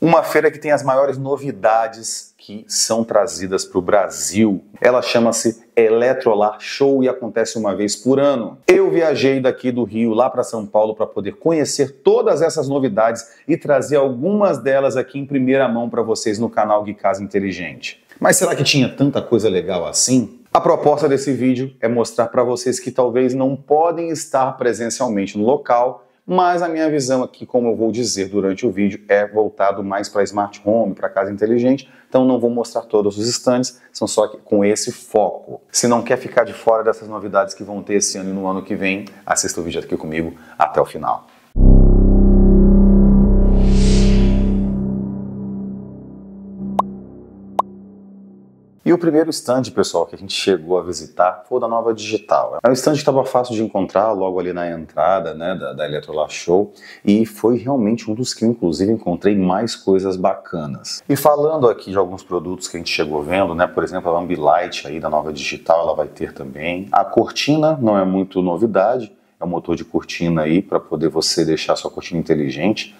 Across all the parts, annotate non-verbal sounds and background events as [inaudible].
uma feira que tem as maiores novidades que são trazidas para o Brasil. Ela chama-se Eletrolar Show e acontece uma vez por ano. Eu viajei daqui do Rio lá para São Paulo para poder conhecer todas essas novidades e trazer algumas delas aqui em primeira mão para vocês no canal Gui Casa Inteligente. Mas será que tinha tanta coisa legal assim? A proposta desse vídeo é mostrar para vocês que talvez não podem estar presencialmente no local mas a minha visão aqui, como eu vou dizer durante o vídeo, é voltado mais para smart home, para casa inteligente, então não vou mostrar todos os stands, são só com esse foco. Se não quer ficar de fora dessas novidades que vão ter esse ano e no ano que vem, assista o vídeo aqui comigo até o final. E o primeiro stand, pessoal, que a gente chegou a visitar foi o da Nova Digital. É um stand que estava fácil de encontrar logo ali na entrada né, da, da Electrolux Show e foi realmente um dos que, inclusive, encontrei mais coisas bacanas. E falando aqui de alguns produtos que a gente chegou vendo, né, por exemplo, a Ambilight aí da Nova Digital, ela vai ter também. A cortina não é muito novidade, é um motor de cortina aí para poder você deixar sua cortina inteligente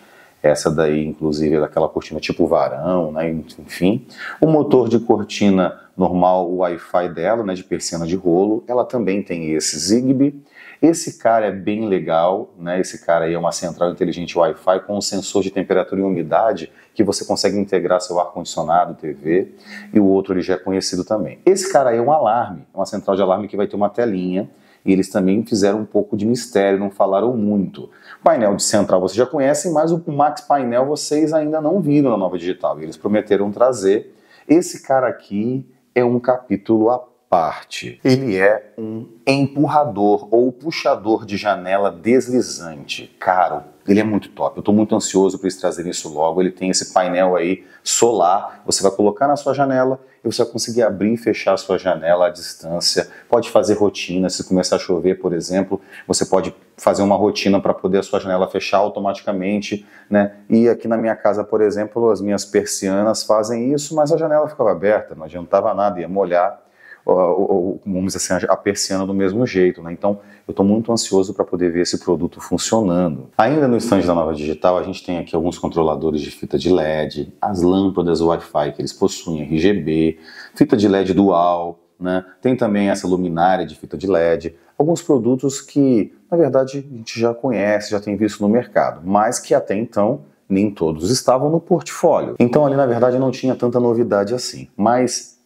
essa daí, inclusive, é daquela cortina tipo varão, né? enfim. O motor de cortina normal, o Wi-Fi dela, né? de persiana de rolo, ela também tem esse Zigbee. Esse cara é bem legal, né? Esse cara aí é uma central inteligente Wi-Fi com um sensor de temperatura e umidade que você consegue integrar seu ar-condicionado, TV, e o outro ele já é conhecido também. Esse cara aí é um alarme, é uma central de alarme que vai ter uma telinha e eles também fizeram um pouco de mistério, não falaram muito. painel de central vocês já conhecem, mas o Max Painel vocês ainda não viram na nova digital. E eles prometeram trazer. Esse cara aqui é um capítulo à parte. Ele é um empurrador ou puxador de janela deslizante. Cara, o ele é muito top. Eu estou muito ansioso para eles trazerem isso logo. Ele tem esse painel aí solar. Você vai colocar na sua janela e você vai conseguir abrir e fechar a sua janela à distância. Pode fazer rotina. Se começar a chover, por exemplo, você pode fazer uma rotina para poder a sua janela fechar automaticamente, né? E aqui na minha casa, por exemplo, as minhas persianas fazem isso, mas a janela ficava aberta, não adiantava nada, ia molhar ou, vamos dizer assim, a persiana do mesmo jeito. Né? Então, eu estou muito ansioso para poder ver esse produto funcionando. Ainda no estande da Nova Digital, a gente tem aqui alguns controladores de fita de LED, as lâmpadas Wi-Fi que eles possuem, RGB, fita de LED dual, né? tem também essa luminária de fita de LED, alguns produtos que, na verdade, a gente já conhece, já tem visto no mercado, mas que até então nem todos estavam no portfólio. Então ali na verdade não tinha tanta novidade assim. Mas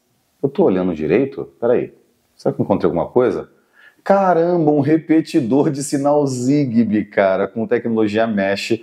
eu tô olhando direito? Peraí. Será que eu encontrei alguma coisa? Caramba, um repetidor de sinal Zigbee, cara, com tecnologia mesh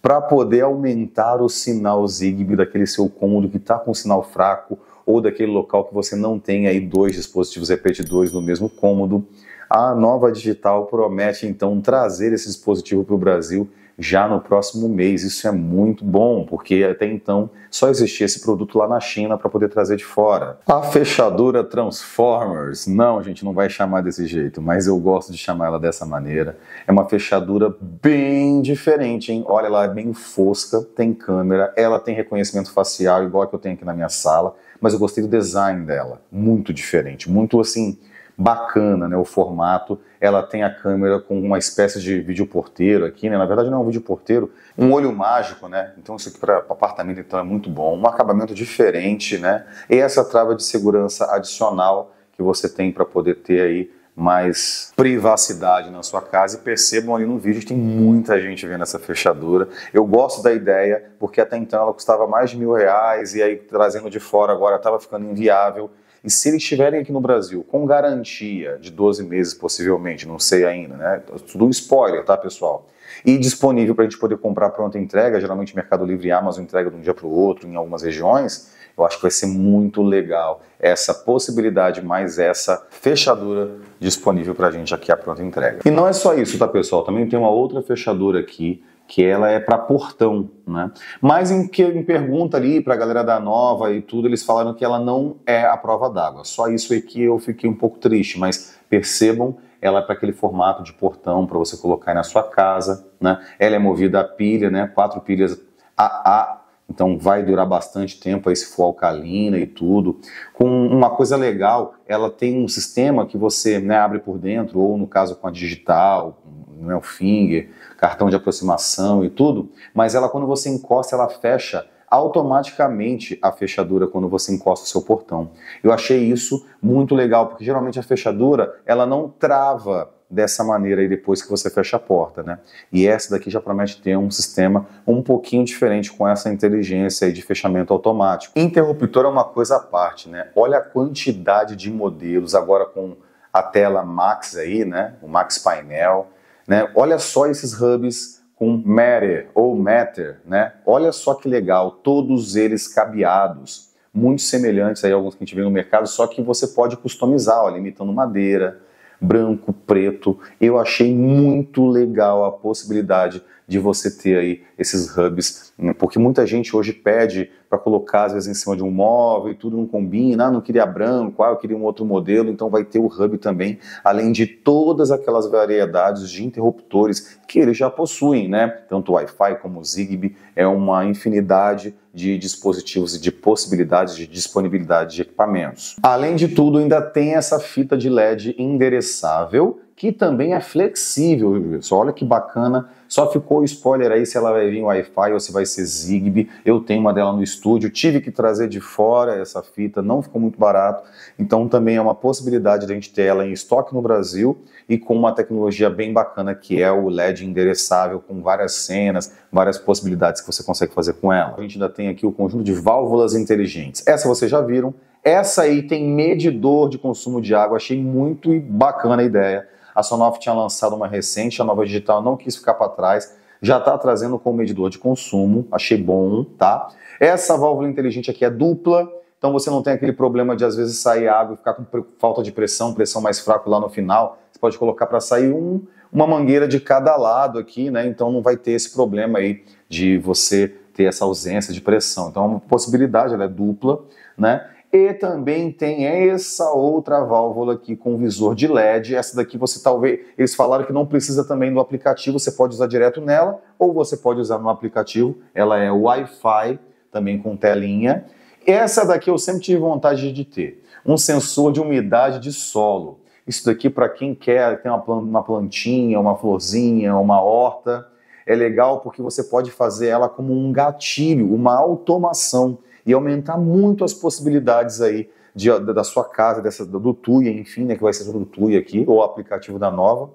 para poder aumentar o sinal Zigbee daquele seu cômodo que está com sinal fraco ou daquele local que você não tem aí dois dispositivos repetidores no mesmo cômodo. A nova digital promete então trazer esse dispositivo para o Brasil já no próximo mês. Isso é muito bom, porque até então só existia esse produto lá na China para poder trazer de fora. A fechadura Transformers, não, a gente não vai chamar desse jeito, mas eu gosto de chamar ela dessa maneira. É uma fechadura bem diferente, hein? Olha, ela é bem fosca, tem câmera, ela tem reconhecimento facial igual a que eu tenho aqui na minha sala, mas eu gostei do design dela, muito diferente, muito assim bacana, né, o formato ela tem a câmera com uma espécie de vídeo porteiro aqui, né? Na verdade não é um vídeo porteiro, um olho mágico, né? Então isso aqui para apartamento então é muito bom, um acabamento diferente, né? E essa trava de segurança adicional que você tem para poder ter aí mais privacidade na sua casa e percebam ali no vídeo que tem muita gente vendo essa fechadura. Eu gosto da ideia porque até então ela custava mais de mil reais e aí trazendo de fora agora estava ficando inviável e se eles estiverem aqui no Brasil com garantia de 12 meses, possivelmente, não sei ainda, né? Tudo um spoiler, tá, pessoal? E disponível para a gente poder comprar pronta entrega, geralmente Mercado Livre e Amazon entrega de um dia para o outro em algumas regiões. Eu acho que vai ser muito legal essa possibilidade, mais essa fechadura disponível para a gente aqui a pronta entrega. E não é só isso, tá pessoal? Também tem uma outra fechadura aqui que ela é para Portão, né? Mas em que em pergunta ali para a galera da Nova e tudo, eles falaram que ela não é a prova d'água. Só isso é que eu fiquei um pouco triste, mas percebam, ela é para aquele formato de portão para você colocar na sua casa, né? Ela é movida a pilha, né? Quatro pilhas a, a então vai durar bastante tempo aí se for alcalina e tudo. Com uma coisa legal, ela tem um sistema que você né, abre por dentro, ou no caso com a digital, né, o finger, cartão de aproximação e tudo, mas ela quando você encosta, ela fecha automaticamente a fechadura quando você encosta o seu portão. Eu achei isso muito legal, porque geralmente a fechadura, ela não trava dessa maneira aí depois que você fecha a porta, né? E essa daqui já promete ter um sistema um pouquinho diferente com essa inteligência aí de fechamento automático. Interruptor é uma coisa à parte, né? Olha a quantidade de modelos agora com a tela Max aí, né? O Max Painel, né? Olha só esses hubs com Matter ou Matter, né? Olha só que legal, todos eles cabeados, muito semelhantes aí a alguns que a gente vê no mercado, só que você pode customizar, ó, limitando madeira, branco, preto. Eu achei muito legal a possibilidade de você ter aí esses hubs, né? porque muita gente hoje pede para colocar às vezes em cima de um móvel e tudo não combina, ah, não queria branco, ah, eu queria um outro modelo, então vai ter o hub também, além de todas aquelas variedades de interruptores que eles já possuem, né? Tanto Wi-Fi como Zigbee, é uma infinidade de dispositivos e de possibilidades de disponibilidade de equipamentos. Além de tudo, ainda tem essa fita de LED endereçável que também é flexível, Só Olha que bacana. Só ficou o spoiler aí se ela vai vir Wi-Fi ou se vai ser Zigbee. Eu tenho uma dela no estúdio, tive que trazer de fora essa fita, não ficou muito barato. Então também é uma possibilidade de a gente ter ela em estoque no Brasil e com uma tecnologia bem bacana que é o LED endereçável com várias cenas, várias possibilidades que você consegue fazer com ela. A gente ainda tem aqui o conjunto de válvulas inteligentes. Essa vocês já viram, essa aí tem medidor de consumo de água, achei muito bacana a ideia. A Sonoff tinha lançado uma recente, a nova digital não quis ficar para trás, já está trazendo com medidor de consumo, achei bom, tá? Essa válvula inteligente aqui é dupla, então você não tem aquele problema de às vezes sair água e ficar com falta de pressão, pressão mais fraca lá no final. Você pode colocar para sair um, uma mangueira de cada lado aqui, né? Então não vai ter esse problema aí de você ter essa ausência de pressão. Então é uma possibilidade, ela é dupla, né? E também tem essa outra válvula aqui com visor de LED. Essa daqui você talvez. Eles falaram que não precisa também do aplicativo, você pode usar direto nela, ou você pode usar no aplicativo. Ela é Wi-Fi, também com telinha. Essa daqui eu sempre tive vontade de ter. Um sensor de umidade de solo. Isso daqui para quem quer ter uma plantinha, uma florzinha, uma horta. É legal porque você pode fazer ela como um gatilho, uma automação e aumentar muito as possibilidades aí de, da sua casa, dessa, do TUI, enfim, né, que vai ser do TUI aqui, ou o aplicativo da Nova.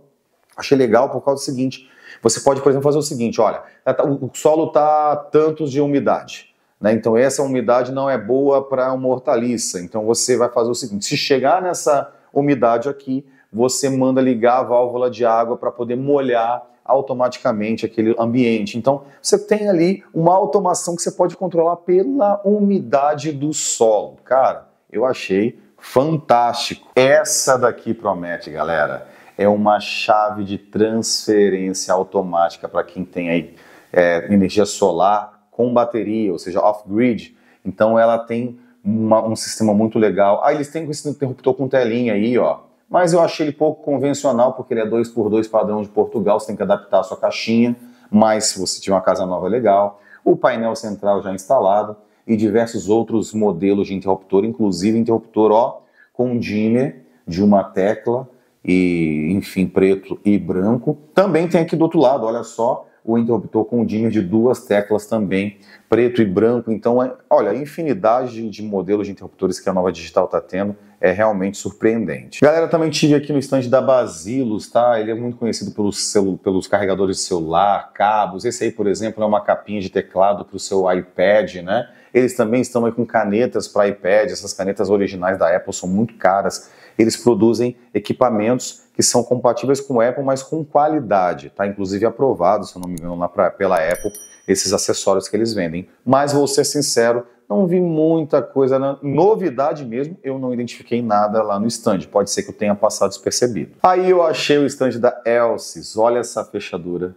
Achei legal por causa do seguinte, você pode, por exemplo, fazer o seguinte, olha, tá, tá, o solo está tantos de umidade, né, então essa umidade não é boa para uma hortaliça, então você vai fazer o seguinte, se chegar nessa umidade aqui, você manda ligar a válvula de água para poder molhar automaticamente aquele ambiente. Então, você tem ali uma automação que você pode controlar pela umidade do solo. Cara, eu achei fantástico. Essa daqui promete, galera. É uma chave de transferência automática para quem tem aí é, energia solar com bateria, ou seja, off-grid. Então, ela tem uma, um sistema muito legal. Ah, eles têm esse interruptor com telinha aí, ó mas eu achei ele pouco convencional, porque ele é 2x2 padrão de Portugal, você tem que adaptar a sua caixinha, mas se você tiver uma casa nova é legal, o painel central já instalado e diversos outros modelos de interruptor, inclusive interruptor ó, com dimmer de uma tecla e enfim, preto e branco. Também tem aqui do outro lado, olha só, o interruptor com o dimmer de duas teclas também, preto e branco. Então, é, olha, a infinidade de modelos de interruptores que a nova digital está tendo é realmente surpreendente. Galera, também tive aqui no estande da Basilos, tá? Ele é muito conhecido pelos, pelos carregadores de celular, cabos. Esse aí, por exemplo, é uma capinha de teclado para o seu iPad, né? Eles também estão aí com canetas para iPad. Essas canetas originais da Apple são muito caras eles produzem equipamentos que são compatíveis com o Apple, mas com qualidade, tá? Inclusive aprovado, se eu não me engano, lá pra, pela Apple, esses acessórios que eles vendem. Mas vou ser sincero, não vi muita coisa, novidade mesmo, eu não identifiquei nada lá no stand. Pode ser que eu tenha passado despercebido. Aí eu achei o stand da Elsys, olha essa fechadura.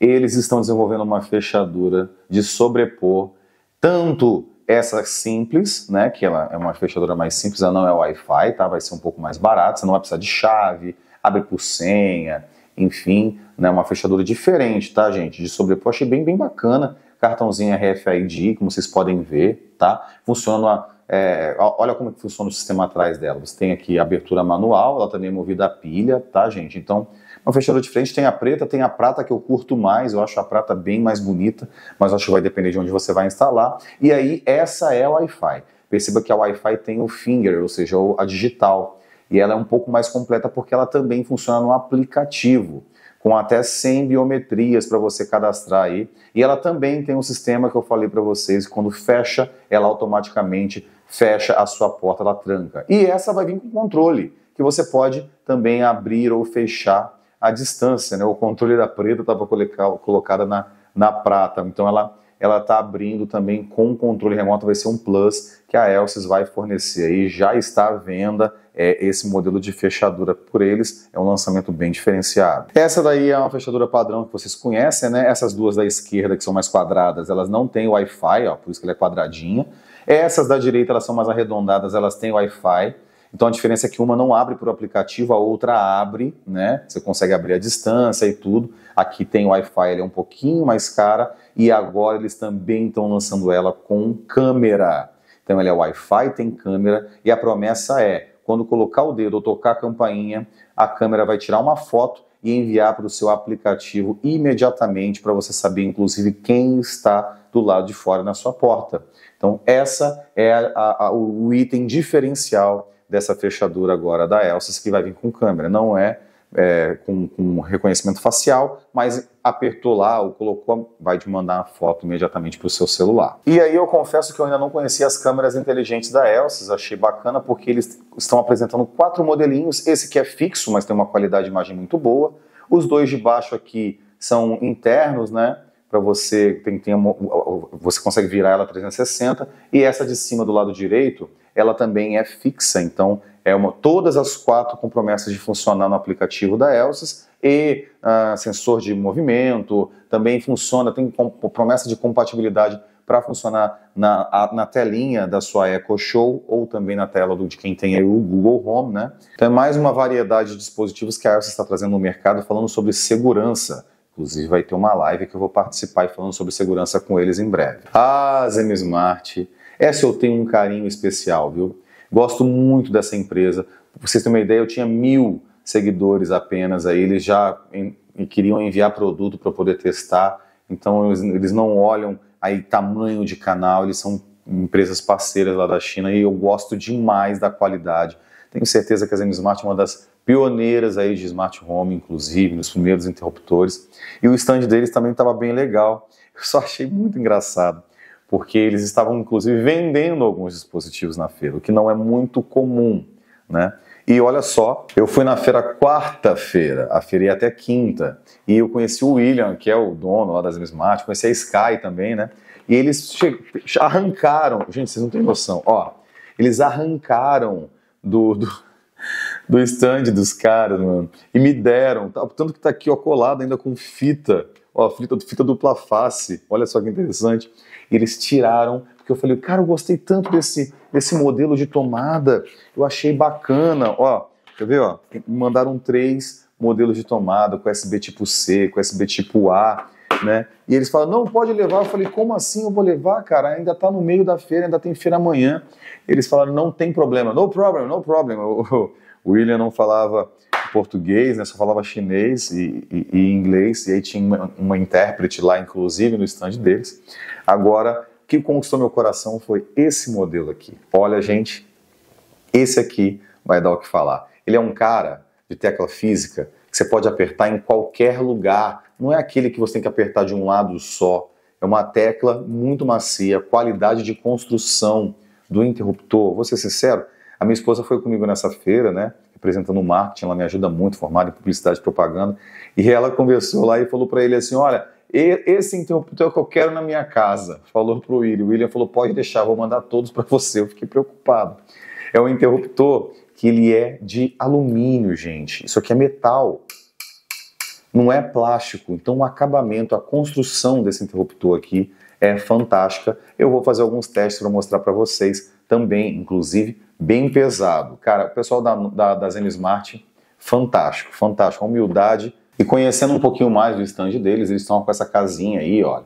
Eles estão desenvolvendo uma fechadura de sobrepor tanto essa simples, né, que ela é uma fechadura mais simples, ela não é Wi-Fi, tá? Vai ser um pouco mais barato, você não vai precisar de chave, abre por senha, enfim, né, uma fechadura diferente, tá, gente? De sobrepor, achei bem, bem bacana. Cartãozinho RFID, como vocês podem ver, tá? Funciona, é, olha como é que funciona o sistema atrás dela. Você tem aqui a abertura manual, ela também é movida a pilha, tá, gente? Então, é Uma fechadura frente tem a preta, tem a prata que eu curto mais, eu acho a prata bem mais bonita, mas acho que vai depender de onde você vai instalar. E aí, essa é a Wi-Fi. Perceba que a Wi-Fi tem o finger, ou seja, a digital. E ela é um pouco mais completa porque ela também funciona no aplicativo com até 100 biometrias para você cadastrar aí. E ela também tem um sistema que eu falei para vocês, quando fecha, ela automaticamente fecha a sua porta, ela tranca. E essa vai vir com controle, que você pode também abrir ou fechar a distância, né? O controle da preta estava tá colocada na, na prata, então ela ela está abrindo também com o controle remoto, vai ser um plus que a Elsys vai fornecer aí, já está à venda é, esse modelo de fechadura por eles, é um lançamento bem diferenciado. Essa daí é uma fechadura padrão que vocês conhecem, né? Essas duas da esquerda, que são mais quadradas, elas não têm Wi-Fi, ó, por isso que ela é quadradinha. Essas da direita, elas são mais arredondadas, elas têm Wi-Fi. Então a diferença é que uma não abre por aplicativo, a outra abre, né? Você consegue abrir à distância e tudo. Aqui tem Wi-Fi, ela é um pouquinho mais cara e agora eles também estão lançando ela com câmera. Então ela é Wi-Fi, tem câmera e a promessa é, quando colocar o dedo ou tocar a campainha, a câmera vai tirar uma foto e enviar para o seu aplicativo imediatamente para você saber, inclusive, quem está do lado de fora na sua porta. Então, essa é a, a, o item diferencial dessa fechadura agora da Elsys, que vai vir com câmera. Não é, é com, com, reconhecimento facial, mas apertou lá ou colocou, vai te mandar a foto imediatamente para o seu celular. E aí eu confesso que eu ainda não conhecia as câmeras inteligentes da Elsys, achei bacana porque eles estão apresentando quatro modelinhos, esse que é fixo, mas tem uma qualidade de imagem muito boa. Os dois de baixo aqui são internos, né? para você tem, tem você consegue virar ela 360 e essa de cima do lado direito ela também é fixa. Então, é uma, todas as quatro com promessas de funcionar no aplicativo da Elsys e ah, sensor de movimento também funciona, tem promessa de compatibilidade para funcionar na, a, na telinha da sua Echo Show ou também na tela do, de quem tem o Google Home, né? Então é mais uma variedade de dispositivos que a Elsys está trazendo no mercado falando sobre segurança. Inclusive vai ter uma live que eu vou participar e falando sobre segurança com eles em breve. Ah, Smart, essa eu tenho um carinho especial, viu? Gosto muito dessa empresa. Pra vocês terem uma ideia, eu tinha mil seguidores apenas, aí eles já em, queriam enviar produto para poder testar, então eles não olham aí tamanho de canal, eles são empresas parceiras lá da China e eu gosto demais da qualidade. Tenho certeza que a Zemsmart é uma das pioneiras aí de smart home, inclusive, nos primeiros interruptores. E o stand deles também estava bem legal. Eu só achei muito engraçado porque eles estavam inclusive vendendo alguns dispositivos na feira, o que não é muito comum, né? E olha só, eu fui na feira quarta-feira, a feira ia até quinta, e eu conheci o William, que é o dono lá das Smart, conheci a Sky também, né? E eles arrancaram, gente, vocês não têm noção, ó, eles arrancaram do, do, do stand dos caras, mano, e me deram, tá, tanto que tá aqui, ó, colado ainda com fita, ó, fita, fita dupla face, olha só que interessante. E eles tiraram, porque eu falei, cara, eu gostei tanto desse, desse modelo de tomada, eu achei bacana. Ó, quer ver? Ó, mandaram três modelos de tomada, com USB tipo C, com USB tipo A. Né? E eles falaram não pode levar. Eu falei, como assim eu vou levar, cara? Ainda tá no meio da feira, ainda tem feira amanhã. Eles falaram, não tem problema, no problem, no problem. [laughs] o William não falava português, né? Só falava chinês e, e, e inglês, e aí tinha uma, uma intérprete lá, inclusive, no stand deles. Agora, o que conquistou meu coração foi esse modelo aqui. Olha, gente, esse aqui vai dar o que falar. Ele é um cara de tecla física que você pode apertar em qualquer lugar. Não é aquele que você tem que apertar de um lado só. É uma tecla muito macia, qualidade de construção do interruptor. Vou ser sincero, a minha esposa foi comigo nessa feira, né? representando o marketing, ela me ajuda muito, formada em publicidade e propaganda. E ela conversou lá e falou para ele assim: olha, esse interruptor que eu quero na minha casa. Falou para o William. O William falou: pode deixar, vou mandar todos para você. Eu fiquei preocupado. É um interruptor que ele é de alumínio, gente. Isso aqui é metal. Não é plástico. Então o acabamento, a construção desse interruptor aqui é fantástica. Eu vou fazer alguns testes para mostrar para vocês também, inclusive, bem pesado. Cara, o pessoal da, da, da Zen Smart, fantástico, fantástico, humildade. E conhecendo um pouquinho mais do stand deles, eles estão com essa casinha aí, olha,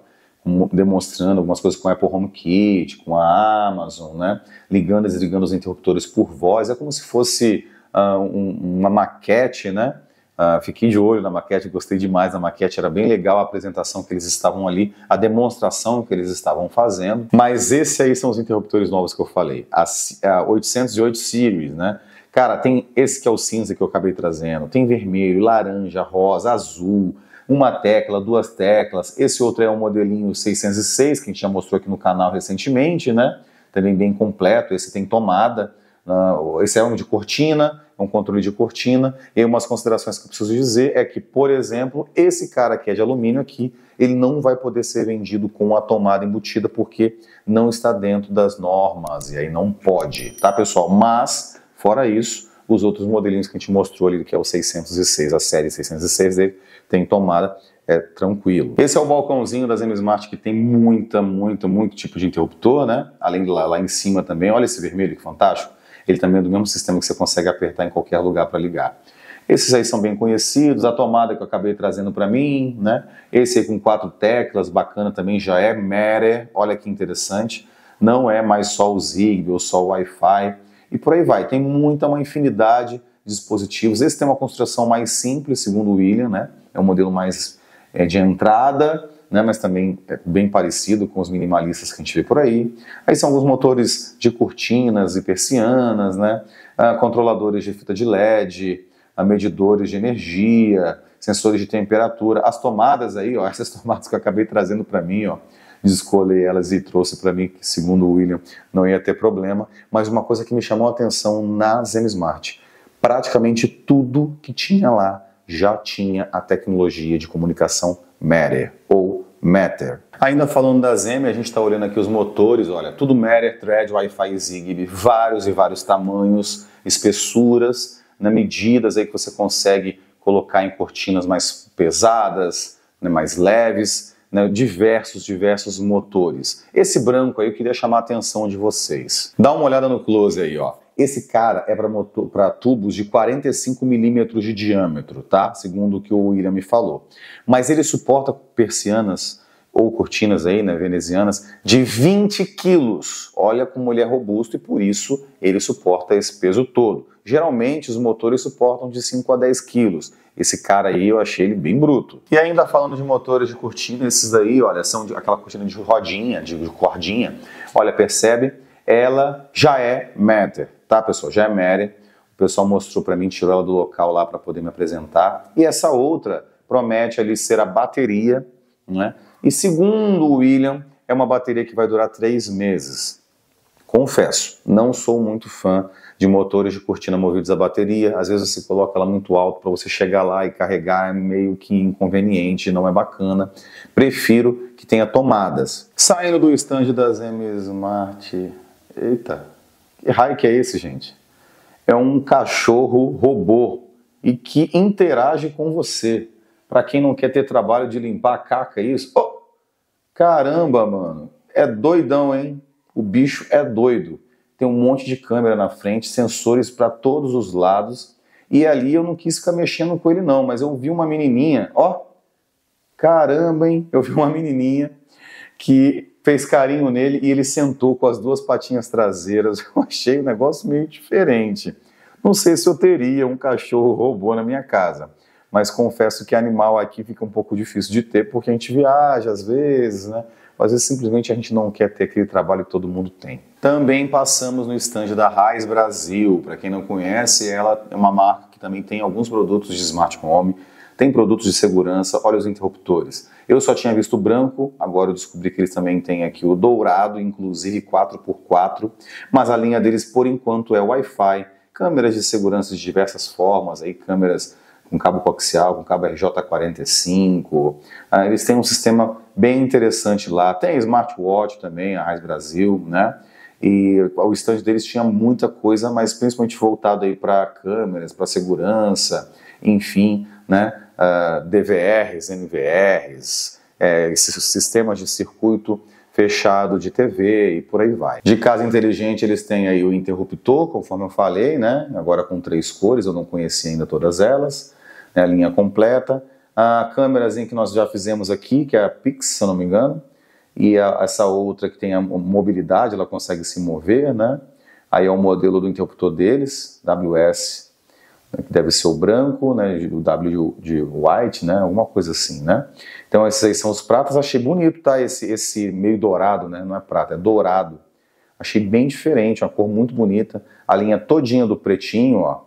demonstrando algumas coisas com o Apple Home Kit, com a Amazon, né? Ligando e desligando os interruptores por voz. É como se fosse uh, um, uma maquete, né? Uh, fiquei de olho na maquete, gostei demais da maquete, era bem legal a apresentação que eles estavam ali, a demonstração que eles estavam fazendo. Mas esses aí são os interruptores novos que eu falei, a, a 808 Series, né? Cara, tem esse que é o cinza que eu acabei trazendo, tem vermelho, laranja, rosa, azul, uma tecla, duas teclas. Esse outro é o um modelinho 606 que a gente já mostrou aqui no canal recentemente, né? Também bem completo, esse tem tomada, uh, esse é um de cortina um controle de cortina. E umas considerações que eu preciso dizer é que, por exemplo, esse cara que é de alumínio aqui, ele não vai poder ser vendido com a tomada embutida porque não está dentro das normas e aí não pode, tá pessoal? Mas, fora isso, os outros modelinhos que a gente mostrou ali, que é o 606, a série 606 dele, tem tomada, é tranquilo. Esse é o balcãozinho das M-Smart que tem muita, muita, muito tipo de interruptor, né? Além de lá, lá em cima também, olha esse vermelho que fantástico ele também é do mesmo sistema que você consegue apertar em qualquer lugar para ligar. Esses aí são bem conhecidos, a tomada que eu acabei trazendo para mim, né? Esse aí com quatro teclas, bacana também, já é Mere, olha que interessante. Não é mais só o Zigbee ou só o Wi-Fi e por aí vai. Tem muita, uma infinidade de dispositivos. Esse tem uma construção mais simples, segundo o William, né? É um modelo mais é, de entrada, né, mas também é bem parecido com os minimalistas que a gente vê por aí. Aí são alguns motores de cortinas e persianas, né, ah, controladores de fita de LED, ah, medidores de energia, sensores de temperatura, as tomadas aí, ó, [laughs] essas tomadas que eu acabei trazendo para mim, ó, escolhi elas e trouxe para mim que segundo o William não ia ter problema, mas uma coisa que me chamou a atenção na Zen Smart, praticamente tudo que tinha lá já tinha a tecnologia de comunicação Matter ou Matter. Ainda falando da M, a gente está olhando aqui os motores, olha, tudo Matter, Thread, Wi-Fi Zigbee, vários e vários tamanhos, espessuras, né, medidas aí que você consegue colocar em cortinas mais pesadas, né, mais leves, né, diversos, diversos motores. Esse branco aí eu queria chamar a atenção de vocês. Dá uma olhada no close aí, ó. Esse cara é para tubos de 45 milímetros de diâmetro, tá? Segundo o que o William me falou. Mas ele suporta persianas ou cortinas aí, né, venezianas, de 20 quilos. Olha como ele é robusto e por isso ele suporta esse peso todo. Geralmente os motores suportam de 5 a 10 quilos. Esse cara aí eu achei ele bem bruto. E ainda falando de motores de cortina, esses daí, olha, são de, aquela cortina de rodinha, de, de cordinha. Olha, percebe? Ela já é Matter tá, pessoal? Já é Mary. O pessoal mostrou para mim, tirou ela do local lá para poder me apresentar. E essa outra promete ali ser a bateria, né? E segundo o William, é uma bateria que vai durar três meses. Confesso, não sou muito fã de motores de cortina movidos a bateria. Às vezes você coloca ela muito alto para você chegar lá e carregar, é meio que inconveniente, não é bacana. Prefiro que tenha tomadas. Saindo do estande das M Smart. Eita, que raio que é esse, gente? É um cachorro robô e que interage com você. Para quem não quer ter trabalho de limpar a caca, é isso. Oh! Caramba, mano. É doidão, hein? O bicho é doido. Tem um monte de câmera na frente, sensores para todos os lados. E ali eu não quis ficar mexendo com ele, não, mas eu vi uma menininha, ó. Caramba, hein? Eu vi uma menininha que fez carinho nele e ele sentou com as duas patinhas traseiras. [laughs] Eu achei um negócio meio diferente. Não sei se eu teria um cachorro robô na minha casa, mas confesso que animal aqui fica um pouco difícil de ter porque a gente viaja às vezes, né? Às vezes simplesmente a gente não quer ter aquele trabalho que todo mundo tem. Também passamos no estande da Raiz Brasil. Para quem não conhece, ela é uma marca que também tem alguns produtos de smart home tem produtos de segurança, olha os interruptores. Eu só tinha visto branco, agora eu descobri que eles também têm aqui o dourado, inclusive 4x4, mas a linha deles por enquanto é Wi-Fi, câmeras de segurança de diversas formas, aí câmeras com cabo coaxial, com cabo RJ45. Ah, eles têm um sistema bem interessante lá. Tem smartwatch também, a Raiz Brasil, né? E o stand deles tinha muita coisa, mas principalmente voltado aí para câmeras, para segurança, enfim, né? Uh, ah, DVRs, NVRs, é, esses sistemas de circuito fechado de TV e por aí vai. De casa inteligente eles têm aí o interruptor, conforme eu falei, né? Agora com três cores, eu não conheci ainda todas elas, né? a linha completa. A ah, câmerazinha que nós já fizemos aqui, que é a Pix, se eu não me engano, e a, essa outra que tem a mobilidade, ela consegue se mover, né? Aí é o modelo do interruptor deles, WS né, que deve ser o branco, né, o W de white, né, alguma coisa assim, né. Então esses aí são os pratos achei bonito, tá, esse, esse meio dourado, né, não é prata, é dourado. Achei bem diferente, uma cor muito bonita, a linha todinha do pretinho, ó,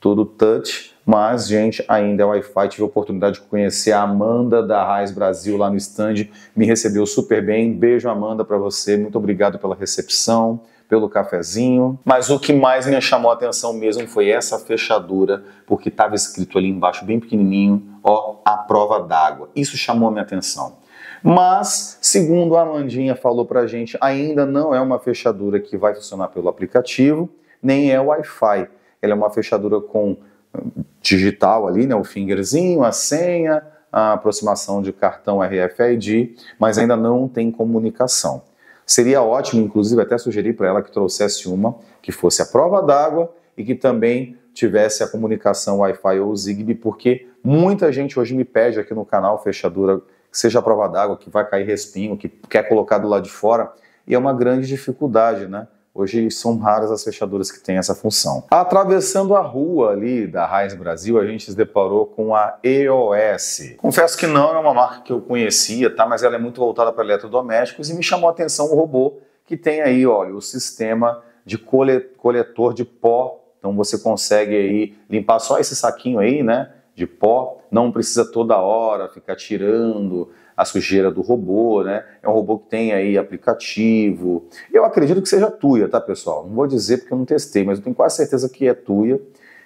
tudo touch, mas, gente, ainda é Wi-Fi, tive a oportunidade de conhecer a Amanda da Raiz Brasil lá no stand, me recebeu super bem, beijo Amanda para você, muito obrigado pela recepção, pelo cafezinho. Mas o que mais me chamou a atenção mesmo foi essa fechadura, porque estava escrito ali embaixo, bem pequenininho, ó, a prova d'água. Isso chamou a minha atenção. Mas, segundo a Amandinha falou pra gente, ainda não é uma fechadura que vai funcionar pelo aplicativo, nem é Wi-Fi. Ela é uma fechadura com hum, digital ali, né, o fingerzinho, a senha, a aproximação de cartão RFID, mas ainda não tem comunicação. Seria ótimo, inclusive, até sugerir para ela que trouxesse uma que fosse a prova d'água e que também tivesse a comunicação Wi-Fi ou Zigbee, porque muita gente hoje me pede aqui no canal fechadura, seja a prova d'água, que vai cair respingo, que quer colocar do lado de fora, e é uma grande dificuldade, né? Hoje são raras as fechaduras que têm essa função. Atravessando a rua ali da Raiz Brasil, a gente se deparou com a EOS. Confesso que não é uma marca que eu conhecia, tá? Mas ela é muito voltada para eletrodomésticos e me chamou a atenção o robô que tem aí, olha, o sistema de coletor de pó. Então você consegue aí limpar só esse saquinho aí, né? De pó. Não precisa toda hora ficar tirando a sujeira do robô, né? É um robô que tem aí aplicativo. Eu acredito que seja Tuya, tá, pessoal? Não vou dizer porque eu não testei, mas eu tenho quase certeza que é Tuya.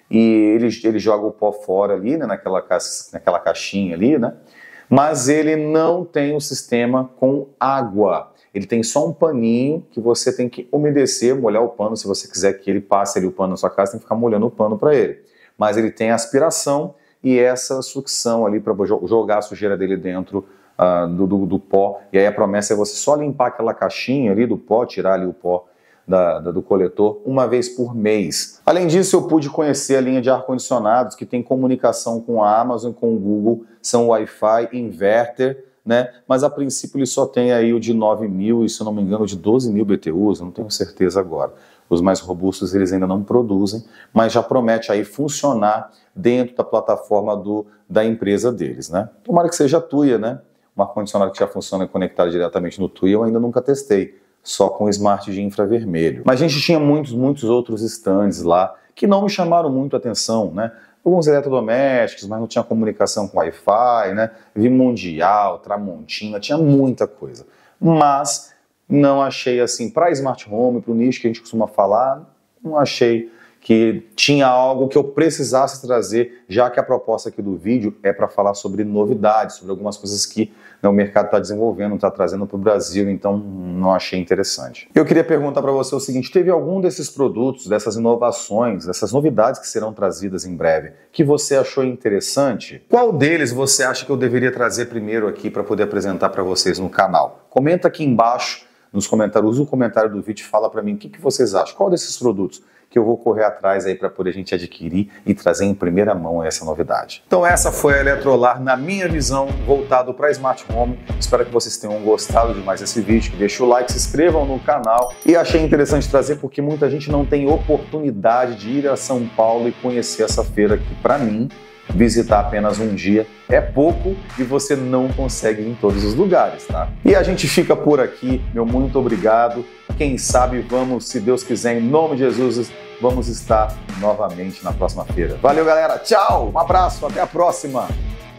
E ele, ele joga o pó fora ali, né? Naquela, ca... naquela caixinha ali, né? Mas ele não tem o um sistema com água. Ele tem só um paninho que você tem que umedecer, molhar o pano. Se você quiser que ele passe ali o pano na sua casa, tem que ficar molhando o pano para ele. Mas ele tem aspiração e essa sucção ali para jogar a sujeira dele dentro ah, do, do, do, pó. E aí a promessa é você só limpar aquela caixinha ali do pó, tirar ali o pó da, da, do coletor uma vez por mês. Além disso, eu pude conhecer a linha de ar-condicionados que tem comunicação com a Amazon, com o Google, são Wi-Fi, inverter, né? Mas a princípio ele só tem aí o de 9 mil e, se eu não me engano, de 12 mil BTUs, não tenho certeza agora. Os mais robustos eles ainda não produzem, mas já promete aí funcionar dentro da plataforma do, da empresa deles, né? Tomara que seja a tuia, né? um ar-condicionado que já funciona conectado diretamente no TUI, eu ainda nunca testei, só com smart de infravermelho. Mas a gente tinha muitos, muitos outros stands lá que não me chamaram muito a atenção, né? Alguns eletrodomésticos, mas não tinha comunicação com Wi-Fi, né? Vi Mundial, Tramontina, tinha muita coisa. Mas não achei assim, para smart home, para o nicho que a gente costuma falar, não achei que tinha algo que eu precisasse trazer, já que a proposta aqui do vídeo é para falar sobre novidades, sobre algumas coisas que né, o mercado está desenvolvendo, está trazendo para o Brasil, então não achei interessante. Eu queria perguntar para você o seguinte: teve algum desses produtos, dessas inovações, dessas novidades que serão trazidas em breve, que você achou interessante? Qual deles você acha que eu deveria trazer primeiro aqui para poder apresentar para vocês no canal? Comenta aqui embaixo nos comentários, usa o comentário do vídeo e fala para mim o que, que vocês acham, qual desses produtos que eu vou correr atrás aí para poder a gente adquirir e trazer em primeira mão essa novidade. Então essa foi a Eletrolar na minha visão voltado para Smart Home. Espero que vocês tenham gostado demais desse vídeo, deixa o like, se inscrevam no canal e achei interessante trazer porque muita gente não tem oportunidade de ir a São Paulo e conhecer essa feira que para mim visitar apenas um dia é pouco e você não consegue ir em todos os lugares, tá? E a gente fica por aqui, meu muito obrigado. Quem sabe vamos, se Deus quiser, em nome de Jesus, vamos estar novamente na próxima feira. Valeu, galera. Tchau, um abraço, até a próxima.